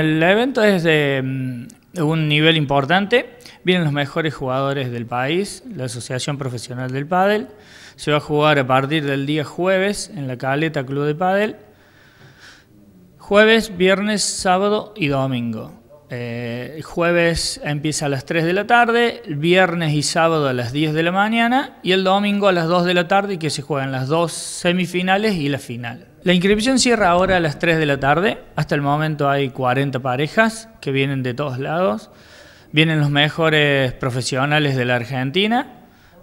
El evento es de, mm, un nivel importante. Vienen los mejores jugadores del país, la Asociación Profesional del Padel. Se va a jugar a partir del día jueves en la Caleta Club de Padel. Jueves, viernes, sábado y domingo. Eh, jueves empieza a las 3 de la tarde, viernes y sábado a las 10 de la mañana y el domingo a las 2 de la tarde y que se juegan las dos semifinales y la final. La inscripción cierra ahora a las 3 de la tarde, hasta el momento hay 40 parejas que vienen de todos lados, vienen los mejores profesionales de la Argentina,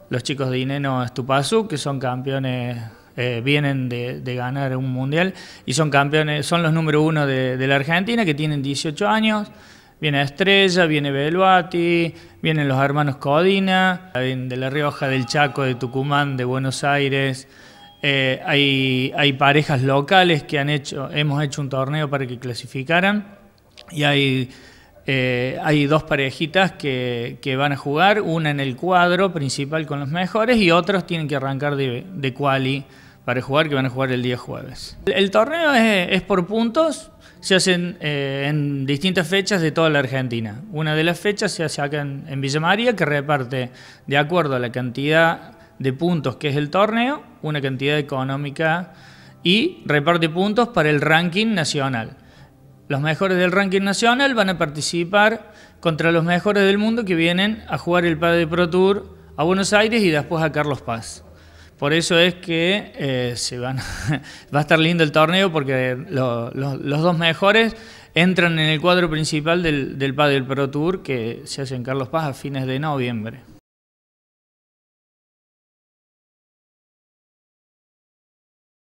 los chicos de Ineno Estupazu que son campeones eh, vienen de, ganar un mundial y son campeones, son los número uno de, de la Argentina, que tienen 18 años. Viene Estrella, viene Beluati, vienen los hermanos Codina, de La Rioja, del Chaco, de Tucumán, de Buenos Aires. Eh, hay, parejas locales que han hecho, hemos hecho un torneo para que clasificaran y hay, eh, dos parejitas que, van a jugar, una en el cuadro principal con los mejores y otros tienen que arrancar de, de quali para jugar que van a jugar el día jueves. El, torneo es, por puntos, se hacen eh, en distintas fechas de toda la Argentina. Una de las fechas se hace acá en, Villa María, que reparte, de acuerdo a la cantidad de puntos que es el torneo, una cantidad económica y reparte puntos para el ranking nacional. Los mejores del ranking nacional van a participar contra los mejores del mundo que vienen a jugar el Padre Pro Tour a Buenos Aires y después a Carlos Paz. Por eso es que eh, se va a estar lindo el torneo porque los dos mejores entran en el cuadro principal del, del Padel Pro Tour que se hace en Carlos Paz a fines de noviembre.